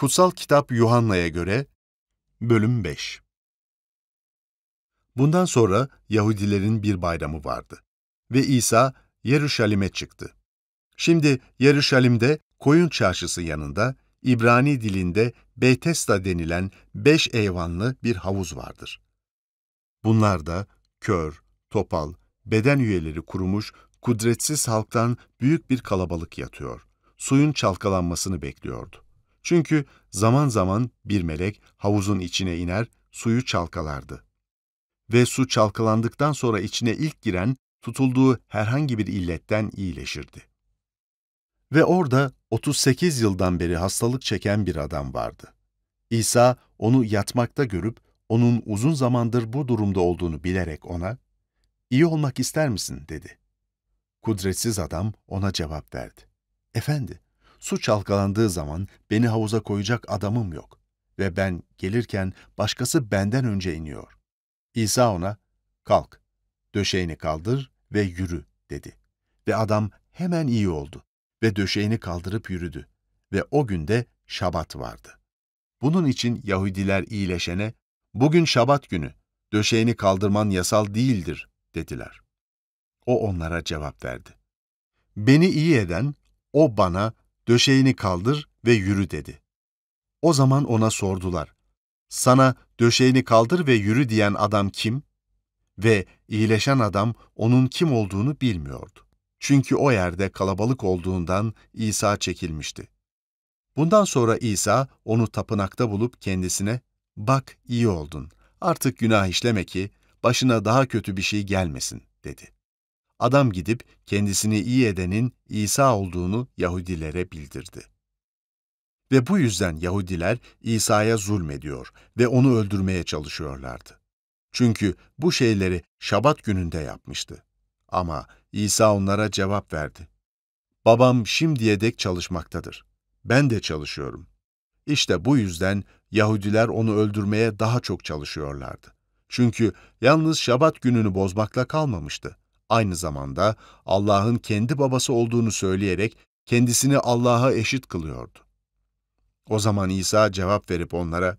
Kutsal Kitap Yuhanna'ya göre Bölüm 5 Bundan sonra Yahudilerin bir bayramı vardı ve İsa Yeruşalim'e çıktı. Şimdi Yeruşalim'de Koyun Çarşısı yanında İbrani dilinde Betesda denilen beş eyvanlı bir havuz vardır. Bunlar da kör, topal, beden üyeleri kurumuş, kudretsiz halktan büyük bir kalabalık yatıyor. Suyun çalkalanmasını bekliyordu. Çünkü zaman zaman bir melek havuzun içine iner, suyu çalkalardı. Ve su çalkalandıktan sonra içine ilk giren tutulduğu herhangi bir illetten iyileşirdi. Ve orada 38 yıldan beri hastalık çeken bir adam vardı. İsa onu yatmakta görüp onun uzun zamandır bu durumda olduğunu bilerek ona "İyi olmak ister misin?" dedi. Kudretsiz adam ona cevap verdi. "Efendi, Su çalkalandığı zaman beni havuza koyacak adamım yok ve ben gelirken başkası benden önce iniyor. İsa ona, kalk, döşeğini kaldır ve yürü dedi. Ve adam hemen iyi oldu ve döşeğini kaldırıp yürüdü ve o günde şabat vardı. Bunun için Yahudiler iyileşene, bugün şabat günü, döşeğini kaldırman yasal değildir dediler. O onlara cevap verdi. Beni iyi eden, o bana döşeğini kaldır ve yürü dedi. O zaman ona sordular, sana döşeğini kaldır ve yürü diyen adam kim? Ve iyileşen adam onun kim olduğunu bilmiyordu. Çünkü o yerde kalabalık olduğundan İsa çekilmişti. Bundan sonra İsa onu tapınakta bulup kendisine, ''Bak iyi oldun, artık günah işleme ki başına daha kötü bir şey gelmesin.'' dedi adam gidip kendisini iyi edenin İsa olduğunu Yahudilere bildirdi. Ve bu yüzden Yahudiler İsa'ya zulmediyor ve onu öldürmeye çalışıyorlardı. Çünkü bu şeyleri Şabat gününde yapmıştı. Ama İsa onlara cevap verdi. Babam şimdiye dek çalışmaktadır. Ben de çalışıyorum. İşte bu yüzden Yahudiler onu öldürmeye daha çok çalışıyorlardı. Çünkü yalnız Şabat gününü bozmakla kalmamıştı aynı zamanda Allah'ın kendi babası olduğunu söyleyerek kendisini Allah'a eşit kılıyordu. O zaman İsa cevap verip onlara,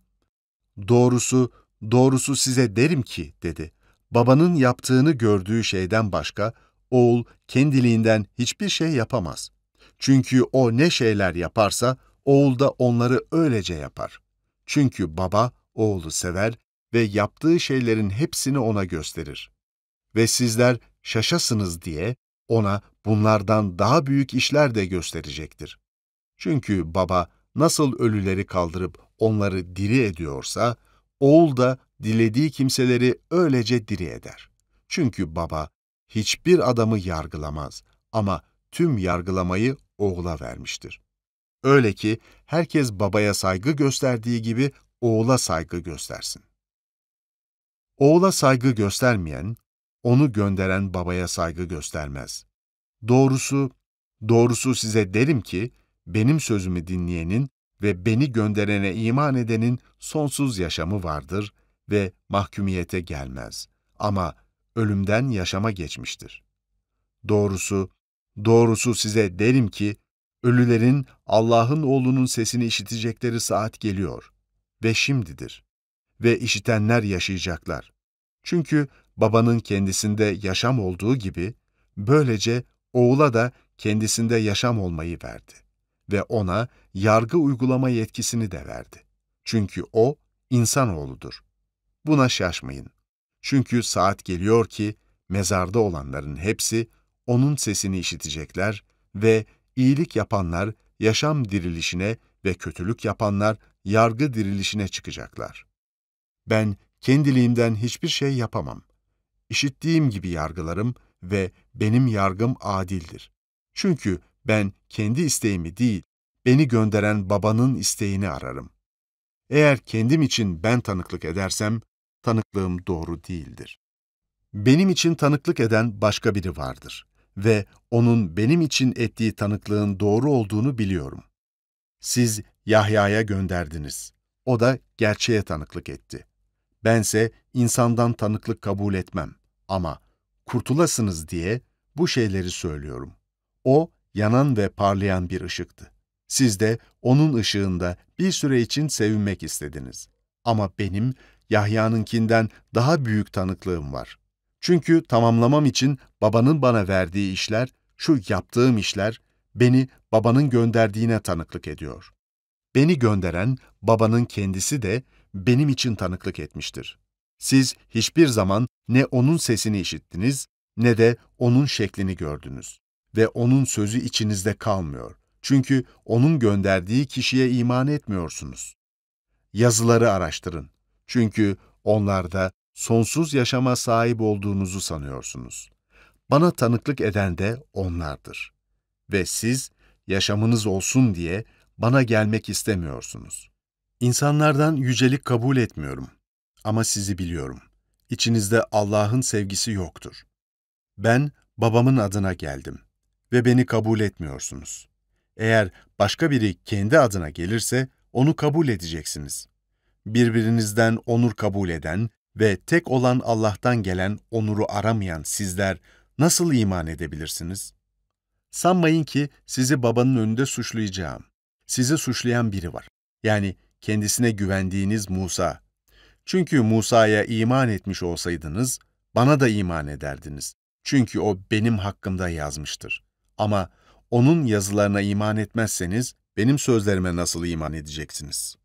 ''Doğrusu, doğrusu size derim ki'' dedi. ''Babanın yaptığını gördüğü şeyden başka, oğul kendiliğinden hiçbir şey yapamaz. Çünkü o ne şeyler yaparsa, oğul da onları öylece yapar. Çünkü baba oğlu sever ve yaptığı şeylerin hepsini ona gösterir. Ve sizler şaşasınız diye ona bunlardan daha büyük işler de gösterecektir. Çünkü baba nasıl ölüleri kaldırıp onları diri ediyorsa, oğul da dilediği kimseleri öylece diri eder. Çünkü baba hiçbir adamı yargılamaz ama tüm yargılamayı oğula vermiştir. Öyle ki herkes babaya saygı gösterdiği gibi oğula saygı göstersin. Oğula saygı göstermeyen, onu gönderen babaya saygı göstermez. Doğrusu, doğrusu size derim ki, benim sözümü dinleyenin ve beni gönderene iman edenin sonsuz yaşamı vardır ve mahkumiyete gelmez. Ama ölümden yaşama geçmiştir. Doğrusu, doğrusu size derim ki, ölülerin Allah'ın oğlunun sesini işitecekleri saat geliyor ve şimdidir. Ve işitenler yaşayacaklar. Çünkü babanın kendisinde yaşam olduğu gibi, böylece oğula da kendisinde yaşam olmayı verdi ve ona yargı uygulama yetkisini de verdi. Çünkü o insanoğludur. Buna şaşmayın. Çünkü saat geliyor ki mezarda olanların hepsi onun sesini işitecekler ve iyilik yapanlar yaşam dirilişine ve kötülük yapanlar yargı dirilişine çıkacaklar. Ben kendiliğimden hiçbir şey yapamam. İşittiğim gibi yargılarım ve benim yargım adildir. Çünkü ben kendi isteğimi değil, beni gönderen babanın isteğini ararım. Eğer kendim için ben tanıklık edersem, tanıklığım doğru değildir. Benim için tanıklık eden başka biri vardır ve onun benim için ettiği tanıklığın doğru olduğunu biliyorum. Siz Yahya'ya gönderdiniz. O da gerçeğe tanıklık etti. Bense insandan tanıklık kabul etmem. Ama kurtulasınız diye bu şeyleri söylüyorum. O, yanan ve parlayan bir ışıktı. Siz de onun ışığında bir süre için sevinmek istediniz. Ama benim Yahya'nınkinden daha büyük tanıklığım var. Çünkü tamamlamam için babanın bana verdiği işler, şu yaptığım işler beni babanın gönderdiğine tanıklık ediyor. Beni gönderen babanın kendisi de benim için tanıklık etmiştir. Siz hiçbir zaman ne onun sesini işittiniz ne de onun şeklini gördünüz ve onun sözü içinizde kalmıyor. Çünkü onun gönderdiği kişiye iman etmiyorsunuz. Yazıları araştırın. Çünkü onlarda sonsuz yaşama sahip olduğunuzu sanıyorsunuz. Bana tanıklık eden de onlardır. Ve siz yaşamınız olsun diye bana gelmek istemiyorsunuz. İnsanlardan yücelik kabul etmiyorum. Ama sizi biliyorum. İçinizde Allah'ın sevgisi yoktur. Ben babamın adına geldim ve beni kabul etmiyorsunuz. Eğer başka biri kendi adına gelirse onu kabul edeceksiniz. Birbirinizden onur kabul eden ve tek olan Allah'tan gelen onuru aramayan sizler nasıl iman edebilirsiniz? Sanmayın ki sizi babanın önünde suçlayacağım. Sizi suçlayan biri var. Yani kendisine güvendiğiniz Musa çünkü Musa'ya iman etmiş olsaydınız, bana da iman ederdiniz. Çünkü o benim hakkımda yazmıştır. Ama onun yazılarına iman etmezseniz, benim sözlerime nasıl iman edeceksiniz?''